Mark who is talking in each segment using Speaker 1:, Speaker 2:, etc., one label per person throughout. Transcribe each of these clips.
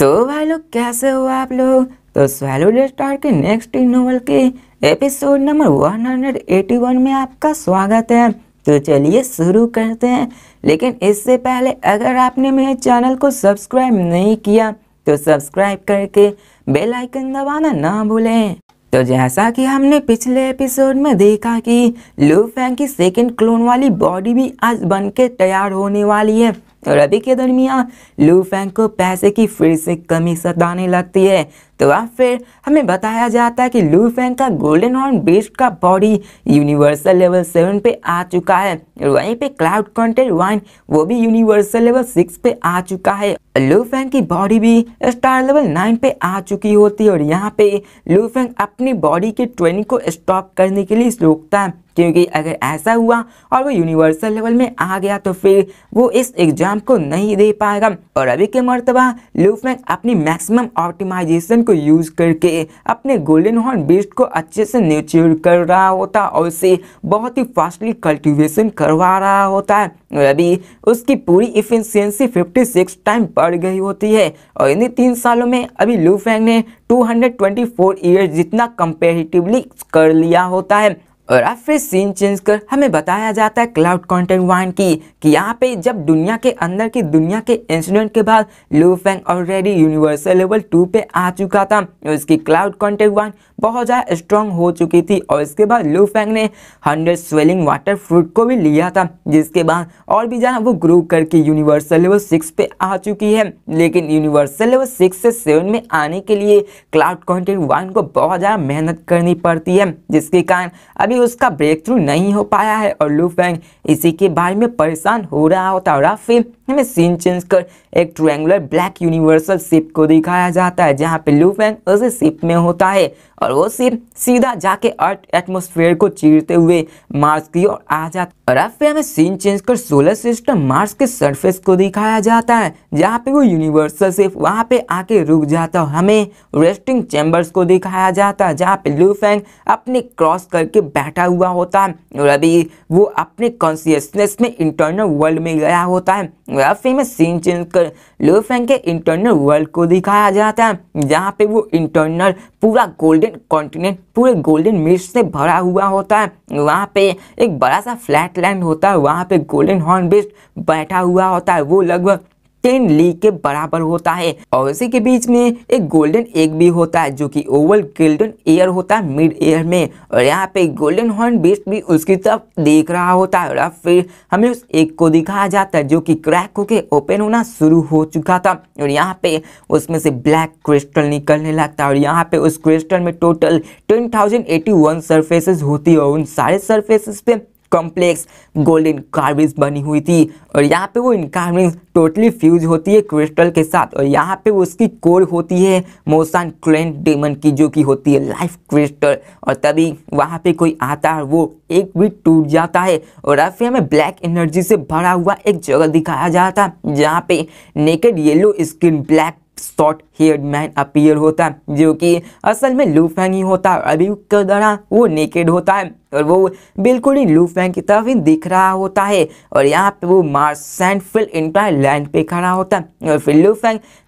Speaker 1: तो भाई लोग कैसे हो आप लोग तो सैलूड स्टार के नेक्स्ट नोवल के एपिसोड नंबर 181 में आपका स्वागत है तो चलिए शुरू करते हैं लेकिन इससे पहले अगर आपने मेरे चैनल को सब्सक्राइब नहीं किया तो सब्सक्राइब करके बेल आइकन दबाना ना भूलें तो जैसा कि हमने पिछले एपिसोड में देखा कि लू फैंग की सेकेंड क्लोन वाली बॉडी भी आज बनके तैयार होने वाली है और तो अभी के दरमियान लू फैंग को पैसे की फिर से कमी सताने लगती है तो या फिर हमें बताया जाता है कि लू फैंग का गोल्डन हॉर्न बेस्ट का बॉडी यूनिवर्सल लेवल सेवन पे आ चुका है वहीं पे क्लाउड कंटेंट वाइन वो भी यूनिवर्सल लेवल सिक्स पे आ चुका है लू फैंग की बॉडी भी स्टार लेवल नाइन पे आ चुकी होती है और यहाँ पे लू फैंग अपनी बॉडी के ट्रेनिंग को स्टॉप करने के लिए रोकता है क्योंकि अगर ऐसा हुआ और वो यूनिवर्सल लेवल में आ गया तो फिर वो इस एग्जाम को नहीं दे पाएगा और अभी के मरतबा लूफेंग अपनी मैक्सिमम ऑप्टिमाइजेशन को यूज़ करके अपने गोल्डन हॉर्न बीस्ट को अच्छे से न्यूचर कर रहा होता और उसे बहुत ही फास्टली कल्टिवेशन करवा रहा होता है और अभी उसकी पूरी इफिशियंसी 56 टाइम बढ़ गई होती है और इन्हीं तीन सालों में अभी लूफेंग ने 224 ईयर जितना कंपेरेटिवली कर लिया होता है और अब फिर सीन चेंज कर हमें बताया जाता है क्लाउड कंटेंट वन की कि यहाँ पे जब दुनिया के अंदर की दुनिया के इंसिडेंट के बाद Luo Feng already universal level two पे आ चुका था और इसकी क्लाउड कंटेंट वन बहुत ज़्यादा स्ट्रांग हो चुकी थी और इसके बाद लू फैंग ने हंड्रेड स्वेलिंग वाटर फ्रूट को भी लिया था जिसके बाद और भी ज़्यादा वो ग्रो करके यूनिवर्सल लेवल सिक्स पे आ चुकी है लेकिन यूनिवर्सल लेवल सिक्स से सेवन में आने के लिए क्लाउड कॉन्टेंट वन को बहुत ज़्यादा मेहनत करनी पड़ती है जिसके कारण अभी भी उसका ब्रेक थ्रू नहीं हो पाया है और लू फैंग इसी के बारे में परेशान हो रहा होता है और फिर हमें सीन चेंज कर एक ट्रैंगुलर ब्लैक यूनिवर्सल शिप को दिखाया जाता है जहाँ पे लू फैंग उस शिप में होता है और वो सिर्फ सीधा जाके अर्थ एटमोसफेयर को चीरते हुए मार्स की ओर आ जाता है और अब फिर हमें सीन चेंज कर सोलर सिस्टम मार्स के सरफेस को दिखाया जाता है जहाँ पे वो यूनिवर्सल सिर्फ वहाँ पे आके रुक जाता है हमें रेस्टिंग चैम्बर्स को दिखाया जाता है जहाँ पे लू फैंग अपने क्रॉस करके बैठ बैठा हुआ होता है और अभी वो अपने कॉन्सियसनेस में इंटरनल वर्ल्ड में गया होता है या फिर में सीन चेंज कर लो फ्रैंक के इंटरनल वर्ल्ड को दिखाया जाता है जहाँ पे वो इंटरनल पूरा गोल्डन कॉन्टिनेंट पूरे गोल्डन मिर्च से भरा हुआ होता है वहाँ पे एक बड़ा सा फ्लैट लैंड होता है वहाँ पे गोल्डन हॉर्न बेस्ट बैठा हुआ होता है वो लगभग टेन लीग के बराबर होता है और इसी के बीच में एक गोल्डन एग भी होता है जो कि ओवल गोल्डन एयर होता है मिड एयर में और यहाँ पे गोल्डन हॉर्न बेस्ट भी उसकी तरफ देख रहा होता है और फिर हमें उस एग को दिखाया जाता है जो कि क्रैक होके ओपन होना शुरू हो चुका था और यहाँ पे उसमें से ब्लैक क्रिस्टल निकलने लगता है और यहाँ पे उस क्रिस्टल में total ten thousand eighty one surfaces होती है और उन सारे सर्फेसेस पे कॉम्प्लेक्स गोल्डन कार्बिंग्स बनी हुई थी और यहाँ पे वो इन कार्बिंग्स टोटली फ्यूज होती है क्रिस्टल के साथ और यहाँ पे उसकी कोर होती है मोसान क्लेंट डेमन की जो कि होती है लाइफ क्रिस्टल और तभी वहाँ पे कोई आता है वो एक भी टूट जाता है और अब हमें ब्लैक एनर्जी से भरा हुआ एक जगह दिखाया जाता है जहाँ पे naked yellow skin black short hair man appear होता है जो कि असल में लूफैन ही होता है अभी के दौरान वो नेकेड होता है और वो बिल्कुल ही लूफेंग की तरफ ही दिख रहा होता है और यहाँ पे वो मार्स फिल इनका लैंड पे खड़ा होता है और फिर लूप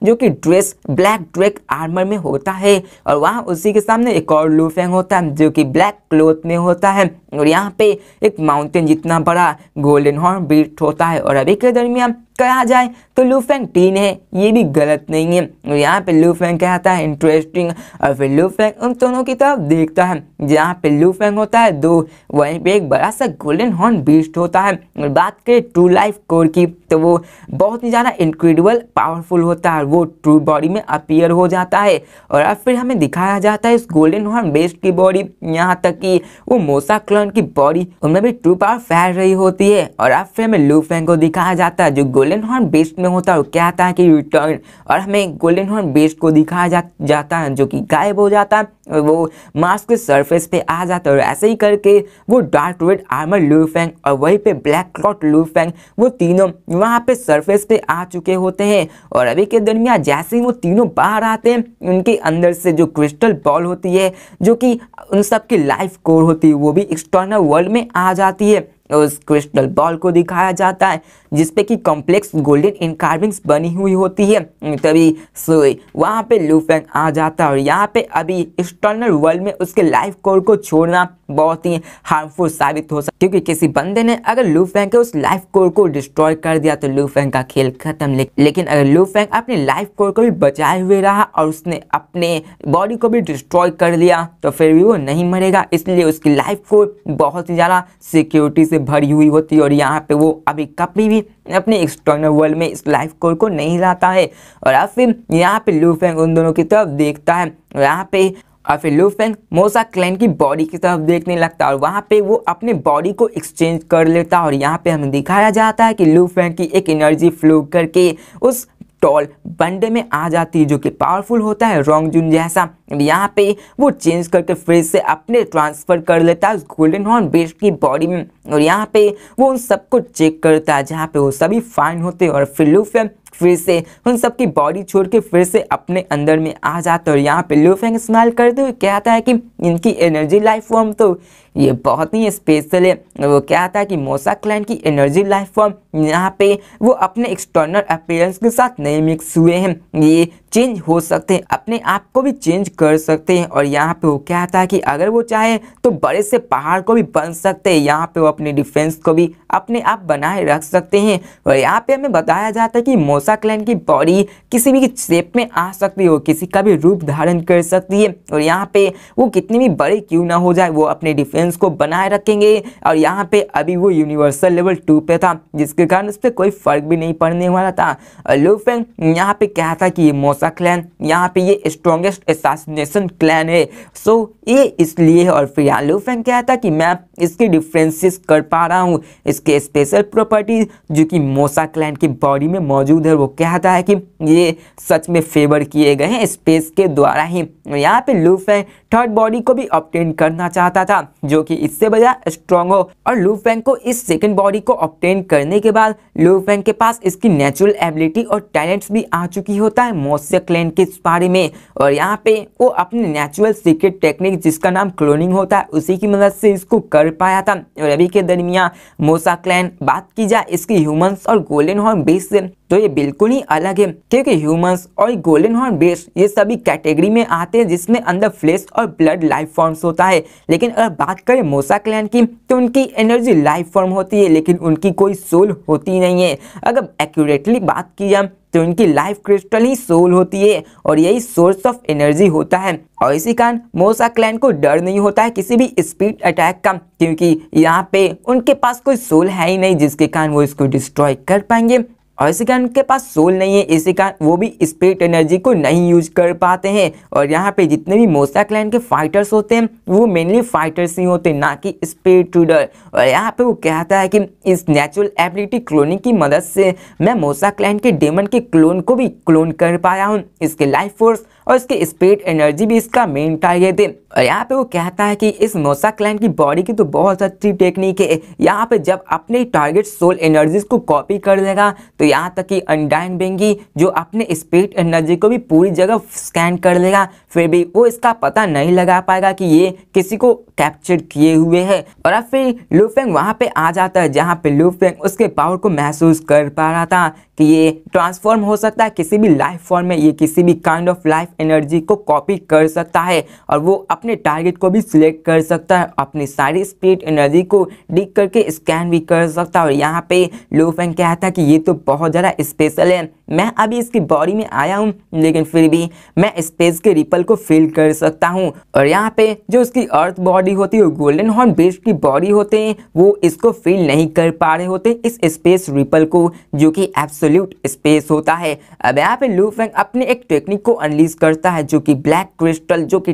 Speaker 1: जो कि ड्रेस ब्लैक ड्रेक आर्मर में होता है और वहाँ उसी के सामने एक और लूप होता है जो कि ब्लैक क्लोथ में होता है और यहाँ पे एक माउंटेन जितना बड़ा गोल्डन हॉर्न बीट होता है और अभी के दरमियान कहा जाए तो लूफेंग टीन है ये भी गलत नहीं है और यहाँ पे लूफेंग कहता है इंटरेस्टिंग और फिर लूफेंग उन दोनों की तरफ देखता है जहाँ पे लूफेंग होता है दो वहीं पे एक बड़ा सा गोल्डन हॉर्न बीस्ट होता है और बात करें टू लाइफ कोर की सकते हो वो बहुत ही ज़्यादा इनक्रेडिबल पावरफुल होता है वो ट्रू बॉडी में अपीयर हो जाता है और अब फिर हमें दिखाया जाता है इस गोल्डन हॉर्न बेस्ट की बॉडी यहाँ तक कि वो मोसा क्लोन की बॉडी उनमें भी ट्रू पावर फैल रही होती है और अब फिर हमें लू फैंग को दिखाया जाता है जो गोल्डन हॉर्न बेस्ट में होता है वो क्या आता है कि रिटर्न और हमें गोल्डन हॉर्न बेस्ट को दिखाया जा, जाता है जो कि गायब हो जाता है और वो मास्क के सरफेस पे आ जाता है और ऐसे ही करके वो dark red armour Luo Feng और वहीं पे ब्लैक क्लॉट लू फैंग वो तीनों वहाँ पे सरफेस पे आ चुके होते हैं और अभी के दरमियान जैसे ही वो तीनों बाहर आते हैं उनके अंदर से जो क्रिस्टल बॉल होती है जो कि उन सबकी लाइफ कोर होती है वो भी एक्सटर्नल वर्ल्ड में आ जाती है उस क्रिस्टल बॉल को दिखाया जाता है जिसपे की कॉम्प्लेक्स गोल्डन इन इनकार्विंग्स बनी हुई होती है तभी सूर्य वहाँ पे लूफेंग आ जाता है और यहाँ पे अभी एक्सटर्नल वर्ल्ड में उसके लाइफ कोर को छोड़ना बहुत ही हार्मफुल साबित हो सकता क्योंकि किसी बंदे ने अगर लूफेंग के उस लाइफ कोर को डिस्ट्रॉय कर दिया तो लूफेंग का खेल खत्म लेकिन अगर लूफेंग अपने लाइफ कोर को भी बचाए हुए रहा और उसने अपने बॉडी को भी डिस्ट्रॉय कर लिया तो फिर भी वो नहीं मरेगा इसलिए उसकी लाइफ कोर बहुत ही ज़्यादा सिक्योरिटी से भरी हुई होती है और यहाँ पे वो अभी कभी भी अपने एक्सटर्नल वर्ल्ड में इस लाइफ कोर को नहीं लाता है और अब फिर यहाँ पे लू फेंग उन दोनों की तरफ देखता है यहाँ पे और फिर लूफेंग मोसा क्लैन की बॉडी की तरफ देखने लगता है और वहाँ पे वो अपने बॉडी को एक्सचेंज कर लेता है और यहाँ पे हमें दिखाया जाता है कि लूफेंग की एक एनर्जी फ्लो करके उस टॉल बंडे में आ जाती है जो कि पावरफुल होता है रॉन्ग जून जैसा यहाँ पे वो चेंज करके फिर से अपने ट्रांसफर कर लेता है गोल्डन हॉर्न बेस्ट की बॉडी में और यहाँ पे वो उन सबको चेक करता है जहाँ पे वो सभी फाइन होते और फिर लूफियम फिर से उन सबकी बॉडी छोड़ के फिर से अपने अंदर में आ जाता है और यहाँ पे लूफेंग स्माइल करते हुए कहता है कि इनकी एनर्जी लाइफ फॉर्म तो ये बहुत ही स्पेशल है वो कहता है कि मोसा क्लाइन की एनर्जी लाइफ फॉर्म यहाँ पे वो अपने एक्सटर्नल अपेयरेंस के साथ नहीं मिक्स हुए हैं ये चेंज हो सकते हैं अपने आप को भी चेंज कर सकते हैं और यहाँ पे वो क्या था कि अगर वो चाहे तो बड़े से पहाड़ को भी बन सकते हैं यहाँ पे वो अपने डिफेंस को भी अपने आप बनाए रख सकते हैं और यहाँ पे हमें बताया जाता है कि मोसा क्लैन की बॉडी किसी भी शेप में आ सकती है वो किसी का भी रूप धारण कर सकती है और यहाँ पे वो कितनी भी बड़े क्यों ना हो जाए वो अपने डिफेंस को बनाए रखेंगे और यहाँ पे अभी वो यूनिवर्सल लेवल टू पे था जिसके कारण उस पर कोई फर्क भी नहीं पड़ने वाला था लूफेंग यहाँ पे क्या था कि ये मोसा कौसा क्लैन यहाँ पे ये स्ट्रॉन्गेस्ट एसासिनेशन क्लैन है सो so, ये इसलिए और फिर आलोफेन क्या था कि मैं इसके डिफ्रेंसिस कर पा रहा हूँ इसके स्पेशल प्रॉपर्टीज जो कि मोसा क्लैन की बॉडी में मौजूद है वो कहता है कि ये सच में फेवर किए गए हैं स्पेस के द्वारा ही यहाँ पे लूफेंग थर्ड बॉडी को भी ऑप्टेन करना चाहता था जो कि इससे बजाय स्ट्रॉन्ग हो और लूफेंग को इस सेकेंड बॉडी को ऑप्टेन करने के बाद लूफेंग के पास इसकी नेचुरल एबिलिटी और टैलेंट्स भी आ चुकी होता है मोस शिक्षक क्लेन के बारे में और यहाँ पे वो अपने नेचुरल सीक्रेट टेक्निक जिसका नाम क्लोनिंग होता है उसी की मदद से इसको कर पाया था और अभी के दरमियान मोसा क्लैन बात की जाए इसकी ह्यूमंस और गोल्डन हॉर्न बेस से तो ये बिल्कुल ही अलग है क्योंकि ह्यूमंस और गोल्डन हॉर्न बेस ये सभी कैटेगरी में आते हैं जिसमें अंदर फ्लेश और ब्लड लाइफ फॉर्म्स होता है लेकिन अगर बात करें मोसा क्लैन की तो उनकी एनर्जी लाइफ फॉर्म होती है लेकिन उनकी कोई सोल होती नहीं है अगर एक्यूरेटली बात की जाए तो इनकी लाइफ क्रिस्टल ही सोल होती है और यही सोर्स ऑफ एनर्जी होता है और इसी कारण मोसा क्लैन को डर नहीं होता है किसी भी स्पीड अटैक का क्योंकि यहाँ पे उनके पास कोई सोल है ही नहीं जिसके कारण वो इसको डिस्ट्रॉय कर पाएंगे और इसी कारण उनके पास सोल नहीं है इसी कारण वो भी स्पिरिट एनर्जी को नहीं यूज कर पाते हैं और यहाँ पे जितने भी मोसा क्लैन के फाइटर्स होते हैं वो मेनली फाइटर्स ही होते हैं ना कि स्पिरिट रूडर और यहाँ पे वो कहता है कि इस नेचुरल एबिलिटी क्लोनिंग की मदद से मैं मोसा क्लैन के डेमन के क्लोन को भी क्लोन कर पाया हूँ इसके लाइफ फोर्स और इसके स्पीड एनर्जी भी इसका मेन टारगेट है और यहाँ पे वो कहता है कि इस नोसा क्लाइन की बॉडी की तो बहुत अच्छी टेक्निक है यहाँ पे जब अपने टारगेट सोल एनर्जीज को कॉपी कर देगा तो यहाँ तक कि अनडाइन बेंगी जो अपने स्पीड एनर्जी को भी पूरी जगह स्कैन कर लेगा फिर भी वो इसका पता नहीं लगा पाएगा कि ये किसी को कैप्चर किए हुए है और अब फिर लूफेंग वहाँ पे आ जाता है जहाँ पे लूफेंग उसके पावर को महसूस कर पा रहा था तो ये ट्रांसफॉर्म हो सकता है किसी भी लाइफ फॉर्म में ये किसी भी काइंड ऑफ लाइफ एनर्जी को कॉपी कर सकता है और वो अपने टारगेट को भी सिलेक्ट कर सकता है अपनी सारी स्पीड एनर्जी को डिक करके स्कैन भी कर सकता है और यहाँ पे लोफेंग कहता है कि ये तो बहुत ज़्यादा स्पेशल है मैं अभी इसकी बॉडी में आया हूँ लेकिन फिर भी मैं स्पेस के रिपल को फील कर सकता हूँ और यहाँ पे जो उसकी अर्थ बॉडी होती है गोल्डन हॉर्न बेस्ट की बॉडी होते हैं वो इसको फील नहीं कर पा रहे होते इस स्पेस रिपल को जो कि एब्सोल्यूट स्पेस होता है अब यहाँ पे लू अपने एक टेक्निक को अनलीज करता है जो कि ब्लैक क्रिस्टल जो कि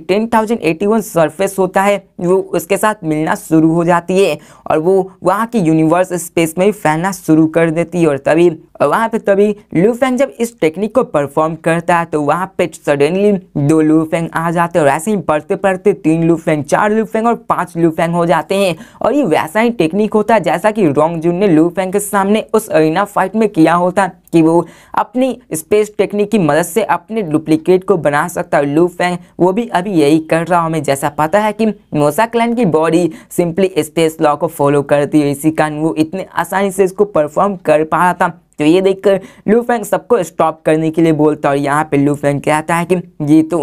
Speaker 1: वन सरफेस होता है वो उसके साथ मिलना शुरू हो जाती है और वो वहाँ की यूनिवर्स स्पेस में फैलना शुरू कर देती है और तभी वहाँ पे तभी लू फ्रेंड जब इस टेक्निक को परफॉर्म करता है तो वहाँ पे सडनली दो लूफेंग आ जाते हैं और ऐसे ही पढ़ते पढ़ते तीन लूफेंग चार लूफेंग और पांच लूफेंग हो जाते हैं और ये वैसा ही टेक्निक होता है जैसा कि रोंग जून ने लूफेंग के सामने उस अरिना फाइट में किया होता है कि वो अपनी स्पेस टेक्निक की मदद से अपने डुप्लीकेट को बना सकता है लू फैंग वो भी अभी यही कर रहा हूँ हमें जैसा पता है कि मोसा क्लैन की बॉडी सिंपली स्पेस लॉ को फॉलो करती है इसी कारण वो इतने आसानी से इसको परफॉर्म कर पा रहा था तो ये देखकर लू फैंग सबको स्टॉप करने के लिए बोलता और यहाँ पे लू फैंग कहता है कि ये तो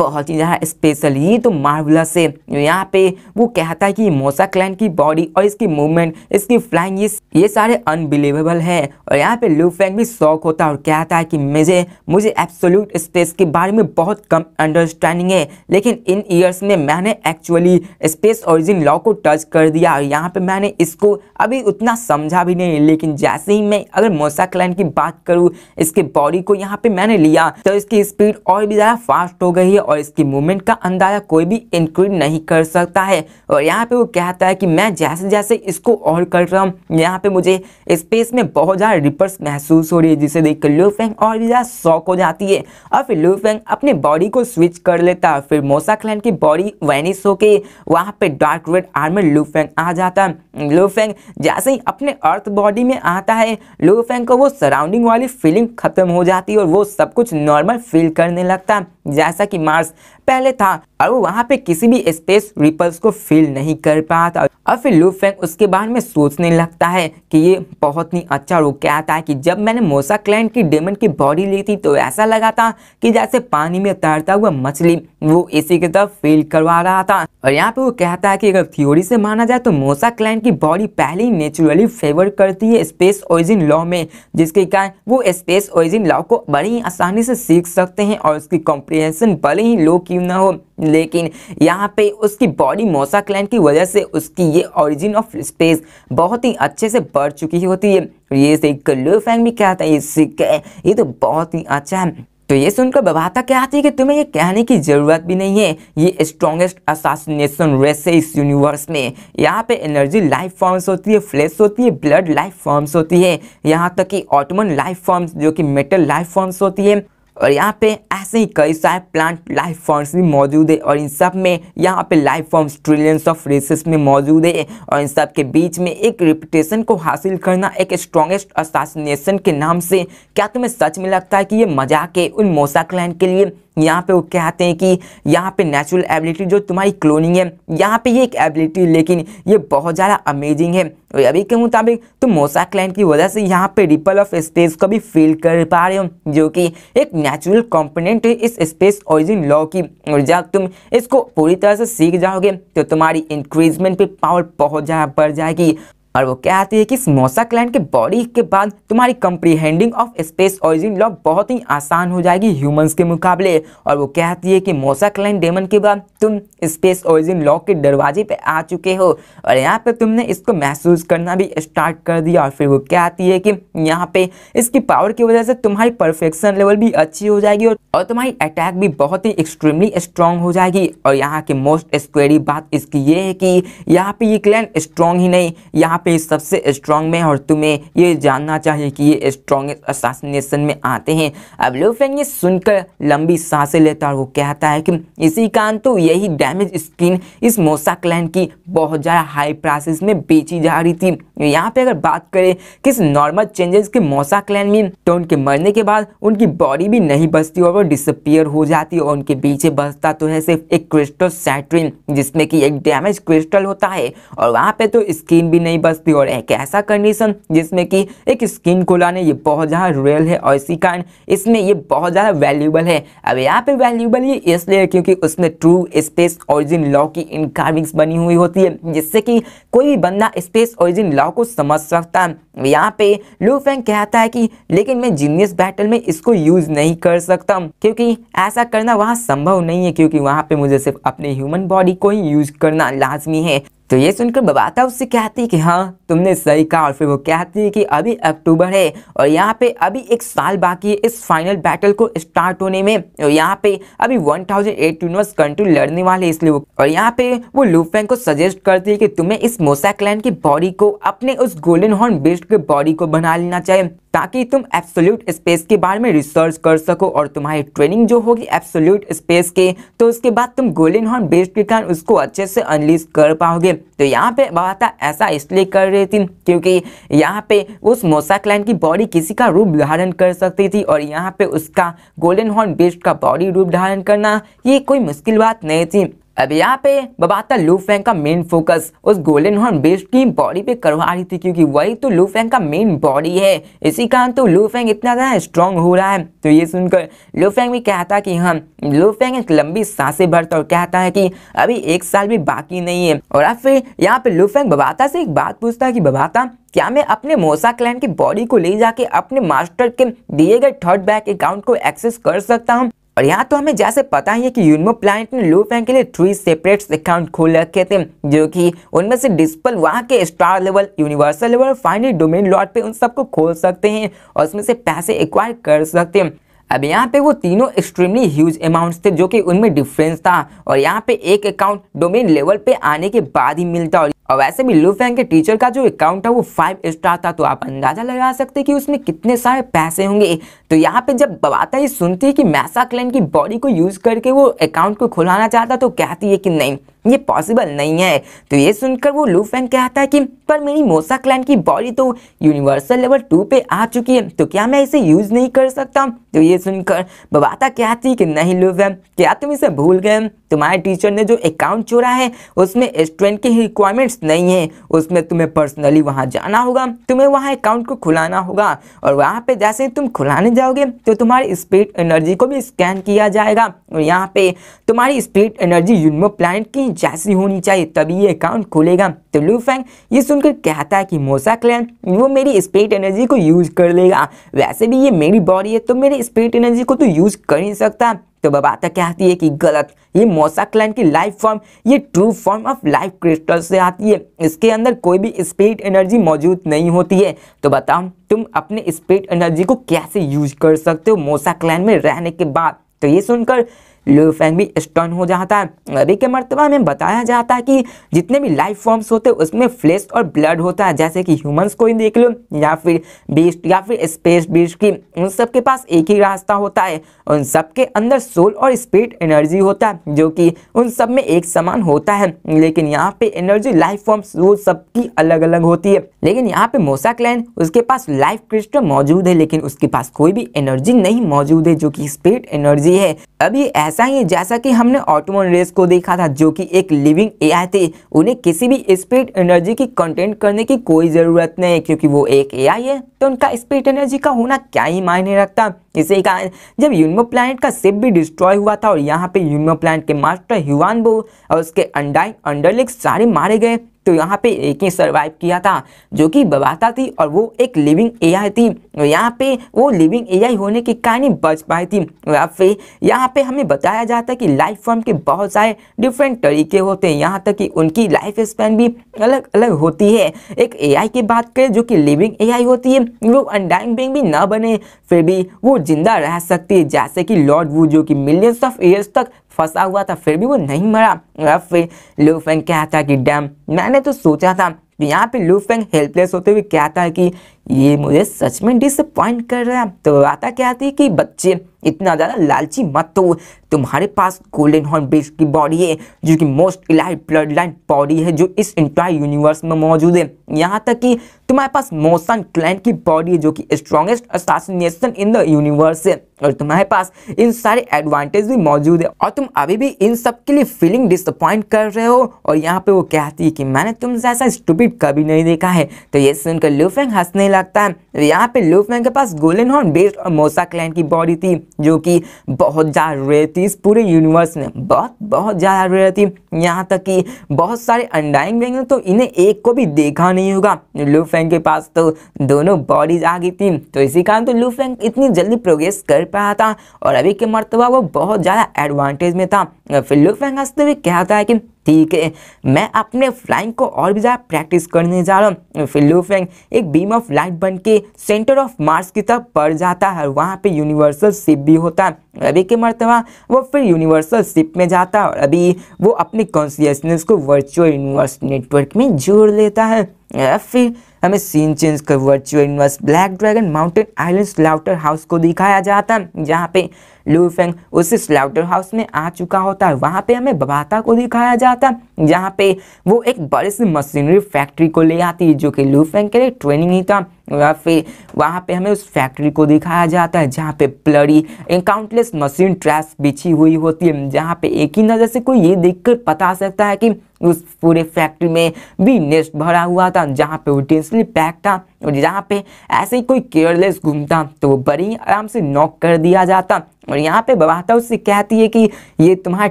Speaker 1: बहुत ही ज़्यादा स्पेशल ये तो मार्वलस है यहाँ पे वो कहता है कि मोसा क्लैन की बॉडी और इसकी मूवमेंट इसकी फ्लाइंग ये ये सारे अनबिलीवेबल है और यहाँ पे लू फैंग भी शौक होता तो है और कहता है कि मुझे मुझे एब्सोल्यूट स्पेस के बारे में बहुत कम अंडरस्टैंडिंग है लेकिन इन ईयर्स में मैंने एक्चुअली स्पेस ऑरिजिन लॉ को टच कर दिया और यहाँ पर मैंने इसको अभी उतना समझा भी नहीं लेकिन जैसे ही मैं अगर मोसा क्लाइन की बात करूँ इसके बॉडी को यहाँ पे मैंने लिया तो इसकी स्पीड और भी ज़्यादा फास्ट हो गई है और इसकी मूवमेंट का अंदाज़ा कोई भी इंक्रीज नहीं कर सकता है और यहाँ पे वो कहता है कि मैं जैसे जैसे इसको और कर रहा हूँ यहाँ पे मुझे स्पेस में बहुत ज़्यादा रिपर्स महसूस हो स्टोरी है जिसे देख कर लियो फेंग और भी ज़्यादा शौक हो जाती है और फिर लियो फेंग अपने बॉडी को स्विच कर लेता है फिर मोसा क्लैन की बॉडी वैनिस होके वहाँ पे dark red armour Luo Feng आ जाता है लियो फेंग जैसे ही अपने अर्थ बॉडी में आता है लियो फेंग को वो सराउंडिंग वाली फीलिंग खत्म हो जाती है और वो सब कुछ नॉर्मल फील करने लगता है जैसा कि मार्स पहले था और वो वहाँ पे किसी भी स्पेस रिपल्स को फील नहीं कर पाता और फिर लू फेंग उसके बारे में सोचने लगता है कि ये बहुत ही अच्छा रोक कहता है कि जब मैंने मैंने मोसा क्लाइंट की डेमन की बॉडी ली थी तो ऐसा लगा था कि जैसे पानी में तैरता हुआ मछली वो इसी की तरफ फील करवा रहा था और यहाँ पे वो कहता है कि अगर थ्योरी से माना जाए तो मोसा क्लाइन की बॉडी पहले ही नेचुरली फेवर करती है स्पेस ओरिजिन लॉ में जिसके कारण वो स्पेस ओरिजिन लॉ को बड़ी ही आसानी से सीख सकते हैं और उसकी कॉम्प्रिहेंशन भले ही लो क्यों ना हो लेकिन यहाँ पे उसकी बॉडी मोसा क्लाइन की वजह से उसकी ये ओरिजिन ऑफ स्पेस बहुत ही अच्छे से बढ़ चुकी होती है ये सीख लो फैंग भी कहता है ये सीख ये तो बहुत ही अच्छा है तो ये सुनकर बबाता क्या आती है कि तुम्हें ये कहने की ज़रूरत भी नहीं है ये स्ट्रॉन्गेस्ट असासिनेशन रेस है इस यूनिवर्स में यहाँ पे एनर्जी लाइफ फॉर्म्स होती है फ्लैश होती है ब्लड लाइफ फॉर्म्स होती है यहाँ तक कि ऑटोमन लाइफ फॉर्म्स जो कि मेटल लाइफ फॉर्म्स होती है और यहाँ पे ऐसे ही कई सारे प्लांट लाइफ फॉर्म्स भी मौजूद है और इन सब में यहाँ पे life forms trillions of races में मौजूद है और इन सब के बीच में एक रिपीटेशन को हासिल करना एक स्ट्रॉन्गेस्ट असैसिनेशन के नाम से क्या तुम्हें सच में लगता है कि ये मजाक है उन मोसा क्लैन के लिए यहाँ पे वो कहते हैं कि यहाँ पे नेचुरल एबिलिटी जो तुम्हारी क्लोनिंग है यहाँ पे ये एक एबिलिटी लेकिन ये बहुत ज़्यादा अमेजिंग है और अभी के मुताबिक तुम मोसा क्लाइंट की वजह से यहाँ पे रिपल ऑफ स्पेस को भी फील कर पा रहे हो जो कि एक नेचुरल कंपोनेंट है इस स्पेस ओरिजिन लॉ की और जब तुम इसको पूरी तरह से सीख जाओगे तो तुम्हारी इंक्रीजमेंट पे पावर बहुत ज़्यादा बढ़ जाएगी और वो क्या आती है कि स्मोसाक्लैंड के बॉडी के बाद तुम्हारी comprehending of space origin law बहुत ही आसान हो जाएगी ह्यूमंस के मुकाबले और वो कहती है कि मोसा मोसाक्लैंड डेमन के बाद तुम स्पेस ऑरिजिन लॉ के दरवाजे पे आ चुके हो और यहाँ पे तुमने इसको महसूस करना भी स्टार्ट कर दिया और फिर वो कहती है कि यहाँ पे इसकी पावर की वजह से तुम्हारी परफेक्शन लेवल भी अच्छी हो जाएगी और, तुम्हारी अटैक भी बहुत ही एक्सट्रीमली स्ट्रांग हो जाएगी और यहाँ की मोस्ट स्क्वेरी बात इसकी ये है कि यहाँ पे ये क्लैन स्ट्रांग ही नहीं यहाँ पे सबसे स्ट्रॉन्ग में और तुम्हें ये जानना चाहिए कि ये स्ट्रॉन्गेस्ट असासिनेशन में आते हैं अब लोफ्रेन ये सुनकर लंबी सांसें लेता है और वो कहता है कि इसी कारण तो यही डैमेज स्किन इस मोसा क्लैन की बहुत ज़्यादा हाई प्राइसिस में बेची जा रही थी यहाँ पे अगर बात करें किस नॉर्मल चेंजेस के मोसा क्लैन में तो उनके मरने के बाद उनकी बॉडी भी नहीं बचती और वो डिसअपियर हो जाती और उनके पीछे बचता तो है सिर्फ एक क्रिस्टल सैट्रिन जिसमें कि एक डैमेज क्रिस्टल होता है और वहाँ पर तो स्किन भी नहीं बच सस्ती और एक ऐसा कंडीशन जिसमें कि एक स्किन को लाने ये बहुत ज़्यादा रियल है और इसी कारण इसमें ये बहुत ज़्यादा वैल्यूबल है अब यहाँ पे वैल्यूबल ये इसलिए है क्योंकि उसमें ट्रू स्पेस ओरिजिन लॉ की इन कार्विंग्स बनी हुई होती है जिससे कि कोई भी बंदा स्पेस ओरिजिन लॉ को समझ सकता है यहाँ पे लू फैंग कहता है कि लेकिन मैं जीनियस बैटल में इसको यूज़ नहीं कर सकता क्योंकि ऐसा करना वहाँ संभव नहीं है क्योंकि वहाँ पे मुझे सिर्फ अपने ह्यूमन बॉडी को ही यूज करना लाजमी है तो ये सुनकर बबाता उससे कहती है कि हाँ तुमने सही कहा और फिर वो कहती है कि अभी अक्टूबर है और यहाँ पे अभी एक साल बाकी है इस फाइनल बैटल को स्टार्ट होने में और यहाँ पे अभी 1008 थाउजेंड यूनिवर्स कंट्री लड़ने वाले इसलिए वो और यहाँ पे वो लूफेंग को सजेस्ट करती है कि तुम्हें इस मोसा की बॉडी को अपने उस गोल्डन हॉर्न बेस्ट के बॉडी को बना लेना चाहिए ताकि तुम एब्सोल्यूट स्पेस के बारे में रिसर्च कर सको और तुम्हारी ट्रेनिंग जो होगी एब्सोल्यूट स्पेस के तो उसके बाद तुम गोल्डन हॉर्न बेस्ड के कारण उसको अच्छे से अनलीज कर पाओगे तो यहाँ पे बाबा ऐसा इसलिए कर रही थी क्योंकि यहाँ पे उस मोसा क्लाइन की बॉडी किसी का रूप धारण कर सकती थी और यहाँ पे उसका गोल्डन हॉर्न बेस्ड का बॉडी रूप धारण करना ये कोई मुश्किल बात नहीं थी अब यहाँ पे बबाता लू फैंग का मेन फोकस उस गोल्डन हॉर्न बेस्ट की बॉडी पे करवा रही थी क्योंकि वही तो लू फैंग का मेन बॉडी है इसी कारण तो लू फैंग इतना ज़्यादा स्ट्रांग हो रहा है तो ये सुनकर लू फैंग भी कहता कि हाँ लू फैंग एक लंबी सांसें भरता और कहता है कि अभी एक साल भी बाकी नहीं है और अब फिर यहाँ पे लू फैंग बबाता से एक बात पूछता है कि बबाता क्या मैं अपने मोसा क्लैन की बॉडी को ले जाके अपने मास्टर के दिए गए थर्ड बैक अकाउंट को एक्सेस कर सकता हूँ और यहाँ तो हमें जैसे पता ही है कि यूनमो प्लानट ने लो फैंग के लिए थ्री सेपरेट अकाउंट खोल रखे थे जो कि उनमें से डिस्पल वहाँ के स्टार लेवल यूनिवर्सल लेवल और डोमेन लॉट पे उन सबको खोल सकते हैं और उसमें से पैसे एक्वायर कर सकते हैं अब यहाँ पे वो तीनों एक्सट्रीमली ह्यूज अमाउंट्स थे जो कि उनमें डिफरेंस था और यहाँ पे एक अकाउंट डोमेन लेवल पे आने के बाद ही मिलता और और वैसे भी लू फैंग के टीचर का जो अकाउंट है वो फाइव स्टार था तो आप अंदाज़ा लगा सकते कि उसमें कितने सारे पैसे होंगे तो यहाँ पे जब बवाता ये सुनती है कि मैसा क्लैन की बॉडी को यूज़ करके वो अकाउंट को खुलाना चाहता तो कहती है कि नहीं ये पॉसिबल नहीं है तो ये सुनकर वो लू फैन कहता है कि पर मेरी मोसा क्लैन की बॉडी तो यूनिवर्सल लेवल टू पे आ चुकी है तो क्या मैं इसे यूज़ नहीं कर सकता तो ये सुनकर बबाता कहती है कि नहीं लू फैन क्या तुम इसे भूल गए तुम्हारे टीचर ने जो अकाउंट चोरा है उसमें स्टूडेंट की रिक्वायरमेंट्स लिस्ट नहीं है उसमें तुम्हें पर्सनली वहाँ जाना होगा तुम्हें वहाँ अकाउंट को खुलाना होगा और वहाँ पे जैसे ही तुम खुलाने जाओगे तो तुम्हारी स्पीड एनर्जी को भी स्कैन किया जाएगा और यहाँ पे तुम्हारी स्पीड एनर्जी यूनमो प्लानट की जैसी होनी चाहिए तभी ये अकाउंट खुलेगा तो लूफेंग ये सुनकर कहता है कि मोसा क्लैन वो मेरी स्पीड एनर्जी को यूज कर लेगा वैसे भी ये मेरी बॉडी है तो मेरी स्पीड एनर्जी को तो यूज कर ही सकता तो बबाता क्या आती है कि गलत ये मोसा मोसाक्लाइन की लाइफ फॉर्म ये true form of life crystal से आती है इसके अंदर कोई भी स्पिरिट एनर्जी मौजूद नहीं होती है तो बताओ तुम अपने स्पिरिट एनर्जी को कैसे यूज कर सकते हो मोसा मोसाक्लाइन में रहने के बाद तो ये सुनकर ल्यूफेंग भी स्टोन हो जाता है अभी के मरतबा में बताया जाता है कि जितने भी लाइफ फॉर्म्स होते हैं उसमें फ्लेश और ब्लड होता है जैसे कि ह्यूमंस को ही देख लो या फिर बीस्ट या फिर स्पेस बीस्ट की उन सब के पास एक ही रास्ता होता है उन सब के अंदर सोल और स्पिरिट एनर्जी होता है जो कि उन सब में एक समान होता है लेकिन यहाँ पे एनर्जी लाइफ फॉर्म्स वो सबकी अलग अलग होती है लेकिन यहाँ पे मोसा क्लैन उसके पास लाइफ क्रिस्टल मौजूद है लेकिन उसके पास कोई भी एनर्जी नहीं मौजूद है जो कि स्पिरिट एनर्जी है अभी ऐसा ऐसा ही जैसा कि हमने ऑटोमोन रेस को देखा था जो कि एक लिविंग एआई थी उन्हें किसी भी स्पीड एनर्जी की कंटेंट करने की कोई ज़रूरत नहीं क्योंकि वो एक एआई है तो उनका स्पीड एनर्जी का होना क्या ही मायने रखता इसी कारण जब यूनिमो प्लानट का सिप भी डिस्ट्रॉय हुआ था और यहाँ पे यूनिमो प्लानट के मास्टर ह्यूवान बो और उसके अंडाई अंडरलिक सारे मारे गए तो यहाँ पे एक ही सर्वाइव किया था जो कि बबाता थी और वो एक लिविंग एआई थी और यहाँ पे वो लिविंग एआई होने के कारण ही बच पाई थी या फिर यहाँ पे हमें बताया जाता है कि लाइफ फॉर्म के बहुत सारे डिफरेंट तरीके होते हैं यहाँ तक कि उनकी लाइफ स्पैन भी अलग अलग होती है एक एआई की बात करें जो कि लिविंग एआई होती है वो अनडाइंग बिंग भी ना बने फिर भी वो जिंदा रह सकती है जैसे कि लॉर्ड वू जो कि मिलियंस ऑफ ईयर्स तक फंसा हुआ था फिर भी वो नहीं मरा फिर लूफेंग कहता कि डैम मैंने तो सोचा था यहाँ पे लूफेंग हेल्पलेस होते हुए कहता है कि ये मुझे सच में डिसअपॉइंट कर रहा है तो आता क्या आती है कि बच्चे इतना ज़्यादा लालची मत हो तुम्हारे पास गोल्डन हॉर्न बेस की बॉडी है जो कि most elite blood line body है जो इस इंटायर यूनिवर्स में मौजूद है यहाँ तक कि तुम्हारे पास मोसन क्लैन की बॉडी है जो कि strongest assassination in the universe है और तुम्हारे पास इन सारे एडवांटेज भी मौजूद है और तुम अभी भी इन सब के लिए फीलिंग डिसअपॉइंट कर रहे हो और यहाँ पे वो कहती है कि मैंने तुमसे ऐसा स्टूपिट कभी नहीं देखा है तो ये सुनकर लूफेंग हंसने लगा लगता है तो यहाँ पे लूफमैन के पास गोल्डन हॉर्न बेस्ट और मोसा क्लैन की बॉडी थी जो कि बहुत ज़्यादा रेयर थी इस पूरे यूनिवर्स में बहुत बहुत ज़्यादा रेयर थी यहाँ तक कि बहुत सारे अंडाइंग वेंग तो इन्हें एक को भी देखा नहीं होगा लूफेंग के पास तो दोनों बॉडीज आ गई थी तो इसी कारण तो लूफेंग इतनी जल्दी प्रोग्रेस कर पाया था और अभी के मरतबा वो बहुत ज़्यादा एडवांटेज में था फिर लूफेंग हंसते हुए कहता है कि ठीक है मैं अपने फ्लाइंग को और भी ज़्यादा प्रैक्टिस करने जा रहा हूँ फिर लू फ्लाइंग एक बीम ऑफ लाइट बन के सेंटर ऑफ मार्स की तरफ पड़ जाता है और वहाँ पे यूनिवर्सल शिप भी होता है अभी के मरतबा वो फिर यूनिवर्सल शिप में जाता है और अभी वो अपनी कॉन्सियसनेस को वर्चुअल यूनिवर्स नेटवर्क में जोड़ लेता है फिर हमें सीन चेंज कर virtual universe black dragon mountain island slaughter house को दिखाया जाता है जहाँ पे लूफेंग उस स्लाउटर हाउस में आ चुका होता है वहाँ पे हमें बबाता को दिखाया जाता है जहाँ पे वो एक बड़े से मशीनरी फैक्ट्री को ले आती है जो कि लूफेंग के लिए ट्रेनिंग ही था या फिर वहाँ पे हमें उस फैक्ट्री को दिखाया जाता है जहाँ पे ब्लडी काउंटलेस मशीन ट्रैक्स बिछी हुई होती है जहाँ पे एक ही नज़र से कोई ये कर पता सकता है कि उस पूरे फैक्ट्री में भी नेस्ट भरा हुआ था जहाँ पे वो यूटेंसिली पैक था और यहाँ पे ऐसे ही कोई केयरलेस घूमता तो वो बड़ी आराम से नॉक कर दिया जाता और यहाँ पे बबाता उससे कहती है कि ये तुम्हारा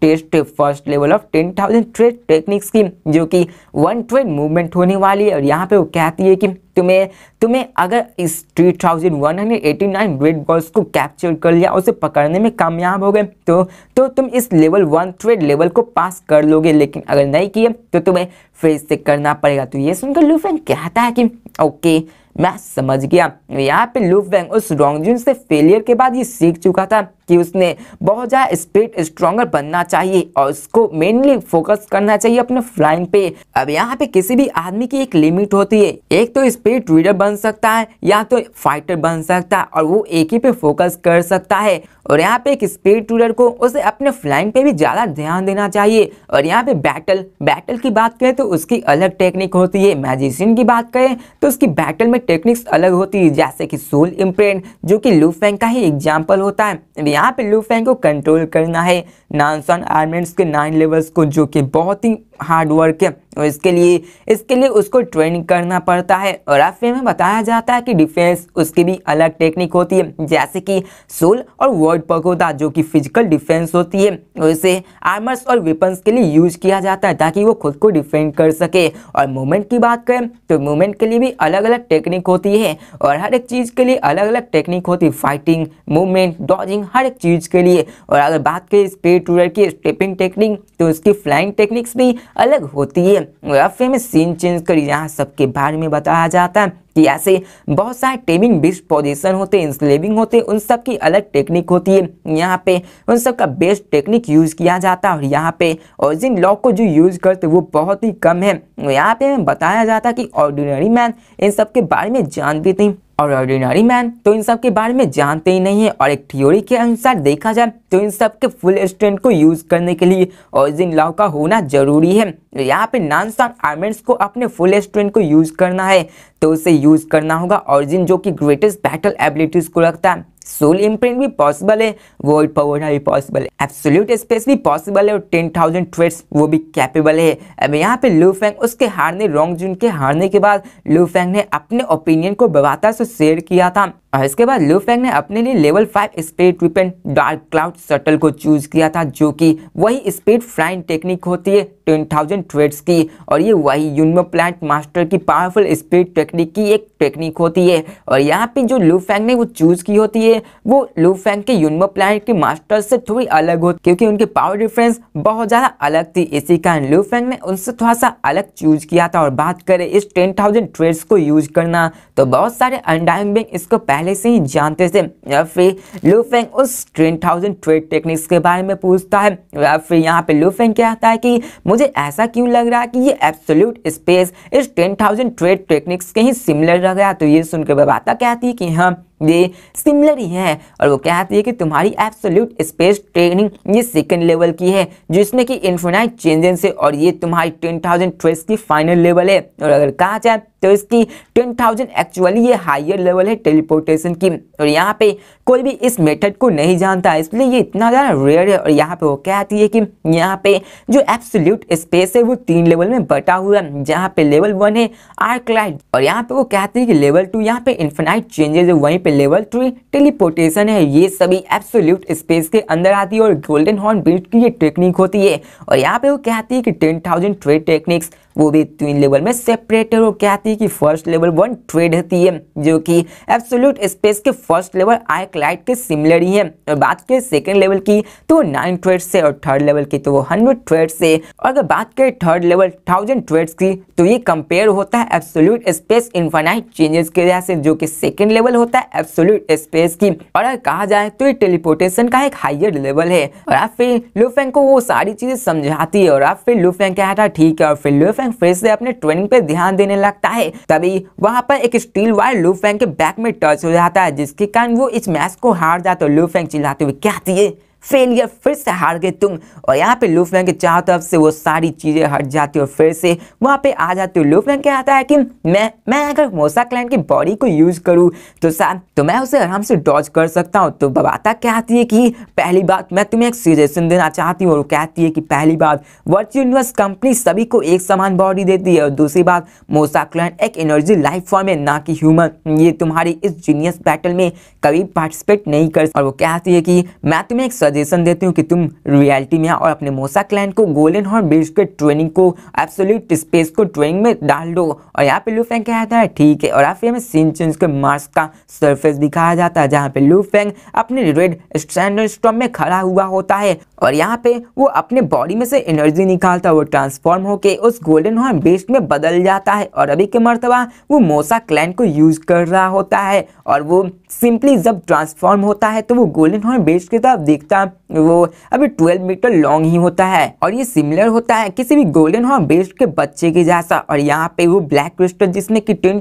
Speaker 1: टेस्ट है first level of ten thousand trade techniques की जो कि वन ट्रेड मूवमेंट होने वाली है और यहाँ पे वो कहती है कि तुम्हें तुम्हें अगर इस three thousand one hundred eighty nine grade balls को कैप्चर कर लिया उसे पकड़ने में कामयाब हो गए तो तो तुम इस लेवल वन ट्रेड लेवल को पास कर लोगे लेकिन अगर नहीं किए तो तुम्हें फेस से करना पड़ेगा तो ये सुनकर लूफेन कहता है कि ओके Et मैं समझ गया यहाँ पे लुफ वैंग उस रोंगजुन से फेलियर के बाद ये सीख चुका था कि उसने बहुत ज़्यादा स्पीड स्ट्रॉन्गर बनना चाहिए और उसको मेनली फोकस करना चाहिए अपने फ्लाइंग पे अब यहाँ पे किसी भी आदमी की एक लिमिट होती है एक तो स्पीड रीडर बन सकता है या तो फाइटर बन सकता है और वो एक ही पे फोकस कर सकता है और यहाँ पे एक स्पीड रीडर को उसे अपने फ्लाइंग पे भी ज़्यादा ध्यान देना चाहिए और यहाँ पे बैटल बैटल की बात करें तो उसकी अलग टेक्निक होती है मैजिशियन की बात करें तो उसकी बैटल में टेक्निक्स अलग होती है जैसे कि सोल इम्प्रेंट जो कि लू फैंग का ही एग्जाम्पल होता है अब यहाँ पे लू फैंग को कंट्रोल करना है नानसॉन आर्मेंट्स के नाइन लेवल्स को जो कि बहुत ही हार्ड वर्क है और इसके लिए इसके लिए उसको ट्रेनिंग करना पड़ता है और एफ में बताया जाता है कि डिफेंस उसकी भी अलग टेक्निक होती है जैसे कि सोल और वर्ड पकोदा जो कि फिजिकल डिफेंस होती है और इसे आर्मर्स और वेपन्स के लिए यूज किया जाता है ताकि वो खुद को डिफेंड कर सके और मूवमेंट की बात करें तो मूवमेंट के लिए भी अलग अलग टेक्निक टेक्निक होती है और हर एक चीज़ के लिए अलग अलग टेक्निक होती है फाइटिंग मूवमेंट डॉजिंग हर एक चीज़ के लिए और अगर बात करें स्पीड टूर की स्टेपिंग टेक्निक तो उसकी फ्लाइंग टेक्निक्स भी अलग होती है और फेमस सीन चेंज कर यहाँ सबके बारे में बताया जाता है कि ऐसे बहुत सारे टेबिंग बेस्ट पोजीशन होते हैं स्लेबिंग होते हैं उन सब की अलग टेक्निक होती है यहाँ पे उन सब का बेस्ट टेक्निक यूज़ किया जाता है और यहाँ पे ओरिजिन लॉक को जो यूज़ करते वो बहुत ही कम है यहाँ पे बताया जाता कि ऑर्डिनरी मैन इन सब के बारे में जानते थे और ऑर्डिनरी मैन तो इन सब के बारे में जानते ही नहीं है और एक थ्योरी के अनुसार देखा जाए तो इन सब के फुल स्ट्रेंथ को यूज़ करने के लिए ऑरिजिन लॉ का होना जरूरी है यहाँ पे नान स्टार आर्मेंट्स को अपने फुल स्ट्रेंथ को यूज़ करना है तो उसे यूज़ करना होगा ऑरिजिन जो कि ग्रेटेस्ट बैटल एबिलिटीज़ को रखता है सोल इम्प्रिंट भी पॉसिबल है वर्ड पवोडा भी पॉसिबल है एब्सोल्यूट स्पेस भी पॉसिबल है और टेन थाउजेंड ट्वेट्स वो भी कैपेबल है अब यहाँ पे लू फैंग उसके हारने रोंग जून के हारने के बाद लू फैंग ने अपने ओपिनियन को बवाता से शेयर किया था और इसके बाद ल्यू ने अपने लिए लेवल फाइव स्पीड ट्रिपेन डार्क क्लाउड शटल को चूज किया था जो कि वही स्पीड फ्लाइंग टेक्निक होती है टेन थाउजेंड ट्रेड्स की और ये वही यूनो प्लांट मास्टर की पावरफुल स्पीड टेक्निक की एक टेक्निक होती है और यहाँ पे जो लू ने वो चूज की होती है वो लू के यूनो प्लांट के मास्टर से थोड़ी अलग होती क्योंकि उनकी पावर डिफरेंस बहुत ज़्यादा अलग थी इसी कारण लू ने उनसे थोड़ा सा अलग चूज किया था और बात करें इस टेन थाउजेंड ट्रेड्स को यूज करना तो बहुत सारे अनडाइम इसको पहले से ही जानते थे या फिर लूफेंग उस ट्रेन थाउजेंड ट्रेड टेक्निक्स के बारे में पूछता है या फिर यहाँ पे लूफेंग कहता है कि मुझे ऐसा क्यों लग रहा है कि ये एब्सोल्यूट स्पेस इस ट्रेन थाउजेंड ट्रेड टेक्निक्स के ही सिमिलर लग रहा है तो ये सुनकर बबाता कहती है कि हाँ ये सिमिलर ही है और वो कहती है कि तुम्हारी एब्सोल्यूट स्पेस ट्रेनिंग ये सेकेंड लेवल की है जिसमें कि इन्फोनाइट चेंजेस है और ये तुम्हारी टेन थाउजेंड ट्वेस की फाइनल लेवल है और अगर कहा जाए तो इसकी टेन थाउजेंड एक्चुअली ये हाइयर लेवल है टेलीपोर्टेशन की और यहाँ पे कोई भी इस मेथड को नहीं जानता इसलिए ये इतना ज़्यादा रेयर है और यहाँ पे वो कहती है कि यहाँ पे जो एब्सोल्यूट स्पेस है वो तीन लेवल में बटा हुआ है जहाँ पे लेवल वन है आर्क लाइट और यहाँ पे वो कहती है कि लेवल टू यहाँ पे इन्फेनाइट चेंजेस है वहीं पर लेवल थ्री टेलीपोर्टेशन है ये सभी एब्सोल्यूट स्पेस के अंदर आती है और गोल्डन हॉर्न बिल्ट की ये टेक्निक होती है और यहाँ पे वो कहती है कि टेन थाउजेंड ट्रेड टेक्निक्स वो भी तीन लेवल में सेपरेट है और क्या आती है कि फर्स्ट लेवल वन ट्रेड होती है जो कि एब्सोल्यूट स्पेस के फर्स्ट लेवल आइक लाइट के सिमिलर ही है और बात करें सेकेंड लेवल की तो नाइन ट्रेड से और थर्ड लेवल की तो वो हंड्रेड ट्रेड से और अगर बात करें थर्ड लेवल थाउजेंड ट्रेड की तो ये कंपेयर होता है एब्सोल्यूट स्पेस इन्फानाइट चेंजेस के लिहाज से जो कि सेकेंड लेवल होता है एब्सोल्यूट स्पेस की और अगर कहा जाए तो ये टेलीपोर्टेशन का एक हाइयर लेवल है और आप फिर लुफेंग को वो सारी चीजें समझाती है और आप फिर लुफेंग कहता ठीक है और फिर लुफेंग फैंग फिर से अपने ट्रेनिंग पे ध्यान देने लगता है तभी वहाँ पर एक स्टील वायर लू के बैक में टच हो जाता है जिसके कारण वो इस मैच को हार जाता है लू फैंग चिल्लाते हुए कहती है फेलियर फिर से हार गए तुम और यहाँ पे लूफमैन के चारों तरफ से वो सारी चीज़ें हट जाती और फिर से वहाँ पे आ जाती हो लूफमैन आता है कि मैं मैं अगर मोसा क्लाइन की बॉडी को यूज करूँ तो साहब तो मैं उसे आराम से डॉज कर सकता हूँ तो बबाता कहती है कि पहली बात मैं तुम्हें एक सजेशन देना चाहती हूँ और कहती है कि पहली बात वर्च यूनिवर्स कंपनी सभी को एक समान बॉडी देती है और दूसरी बात मोसा क्लाइन एक एनर्जी लाइफ फॉर्म है ना कि ह्यूमन ये तुम्हारी इस जीनियस बैटल में कभी पार्टिसिपेट नहीं कर और वो कहती है कि मैं तुम्हें एक सजेशन देती हूँ कि तुम रियलिटी में आओ और अपने मोसा क्लाइंट को गोल्डन हॉर्न ब्रिज के ट्रेनिंग को एब्सोल्यूट स्पेस को ट्रेनिंग में डाल दो और यहाँ पे लू फेंग क्या आता है ठीक है और आप पे सीन चेंज के मार्स का सरफेस दिखाया जाता है जहाँ पे लू फेंग अपने रेड स्टैंडर्ड स्टॉम में खड़ा हुआ होता है और यहाँ पे वो अपने बॉडी में से एनर्जी निकालता है वो ट्रांसफॉर्म होके उस गोल्डन हॉर्न बेस्ट में बदल जाता है और अभी के मरतबा वो मोसा क्लैन को यूज कर रहा होता है और वो सिंपली जब ट्रांसफॉर्म होता है तो वो गोल्डन हॉर्न बेस्ट की तरफ देखता का वो अभी ट्वेल्व मीटर लॉन्ग ही होता है और ये सिमिलर होता है किसी भी गोल्डन हॉर्न बेस्ट के बच्चे के जैसा और यहाँ पे वो ब्लैक क्रिस्टल जिसमें कि टेन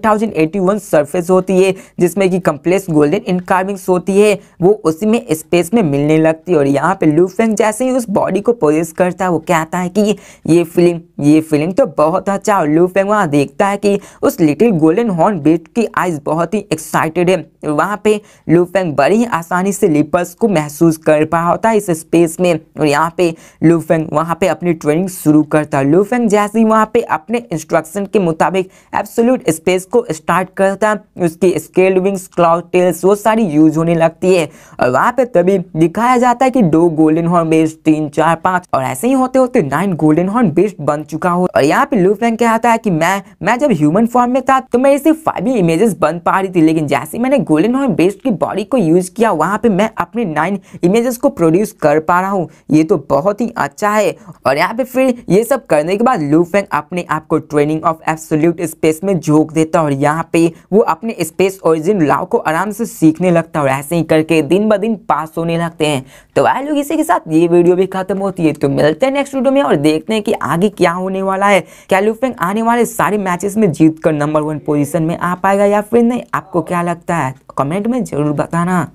Speaker 1: सरफेस होती है जिसमें कि कम्प्लेक्स गोल्डन इनकार्विंग्स होती है वो उसी में स्पेस में मिलने लगती है और यहाँ पे लूफेंग जैसे ही उस बॉडी को पोजेस करता है वो कहता है कि ये फिल्म ये फिल्म तो बहुत अच्छा और लूफेंग वहाँ देखता है कि उस लिटिल गोल्डन हॉर्न बेस्ट की आइज बहुत ही एक्साइटेड है वहाँ पे लूफेंग बड़ी आसानी से लिपर्स को महसूस कर पा होता है इस स्पेस में और यहाँ पे लूफेंग वहाँ पे अपनी ट्रेनिंग शुरू करता है लूफेंग जैसे ही वहाँ पे अपने इंस्ट्रक्शन के मुताबिक एब्सोल्यूट स्पेस को स्टार्ट करता है उसकी स्केल विंग्स क्लाउड टेल्स वो सारी यूज होने लगती है और वहाँ पे तभी दिखाया जाता है कि दो गोल्डन हॉर्न बेस्ट तीन चार पाँच और ऐसे ही होते होते नाइन गोल्डन हॉर्न बेस्ट बन चुका हो और यहाँ पे लूफेंग कहता है कि मैं मैं जब ह्यूमन फॉर्म में था तो मैं इसे फाइव इमेजेस बन पा रही थी लेकिन जैसे मैंने गोल्डन हॉर्न बेस्ट की बॉडी को यूज किया वहाँ पे मैं अपने नाइन इमेजेस को प्रोड्यूस कर पा रहा हूँ ये तो बहुत ही अच्छा है और यहाँ पे फिर ये सब करने के बाद लू फेंग अपने आप को ट्रेनिंग ऑफ एब्सोल्यूट स्पेस में झोंक देता है और यहाँ पे वो अपने स्पेस ओरिजिन लाव को आराम से सीखने लगता है और ऐसे ही करके दिन ब दिन पास होने लगते हैं तो आए लोग इसी के साथ ये वीडियो भी खत्म होती है तो मिलते हैं नेक्स्ट वीडियो में और देखते हैं कि आगे क्या होने वाला है क्या लूफेंग आने वाले सारे मैचेस में जीत कर नंबर वन पोजिशन में आ पाएगा या फिर नहीं आपको क्या लगता है कमेंट में जरूर बताना